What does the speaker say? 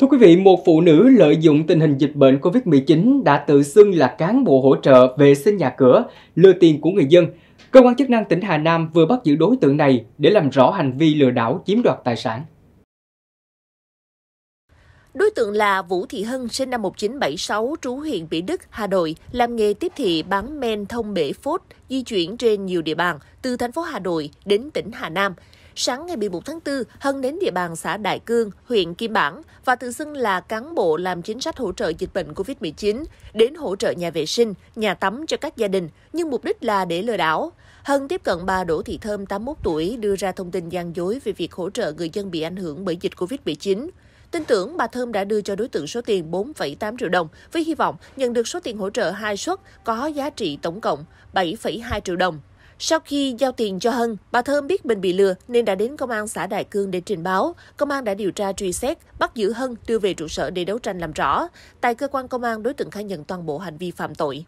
Thưa quý vị, một phụ nữ lợi dụng tình hình dịch bệnh COVID-19 đã tự xưng là cán bộ hỗ trợ vệ sinh nhà cửa, lừa tiền của người dân. Cơ quan chức năng tỉnh Hà Nam vừa bắt giữ đối tượng này để làm rõ hành vi lừa đảo chiếm đoạt tài sản. Đối tượng là Vũ Thị Hân, sinh năm 1976, trú huyện Mỹ Đức, Hà Nội, làm nghề tiếp thị bán men thông bể phốt, di chuyển trên nhiều địa bàn, từ thành phố Hà Nội đến tỉnh Hà Nam. Sáng ngày 11 tháng 4, Hân đến địa bàn xã Đại Cương, huyện Kim Bảng và tự xưng là cán bộ làm chính sách hỗ trợ dịch bệnh COVID-19, đến hỗ trợ nhà vệ sinh, nhà tắm cho các gia đình, nhưng mục đích là để lừa đảo. Hân tiếp cận bà Đỗ Thị Thơm, 81 tuổi, đưa ra thông tin gian dối về việc hỗ trợ người dân bị ảnh hưởng bởi dịch COVID-19. Tin tưởng bà Thơm đã đưa cho đối tượng số tiền 4,8 triệu đồng với hy vọng nhận được số tiền hỗ trợ hai suất có giá trị tổng cộng 7,2 triệu đồng. Sau khi giao tiền cho Hân, bà Thơm biết mình bị lừa nên đã đến công an xã Đại Cương để trình báo. Công an đã điều tra truy xét, bắt giữ Hân đưa về trụ sở để đấu tranh làm rõ. Tại cơ quan công an, đối tượng khai nhận toàn bộ hành vi phạm tội.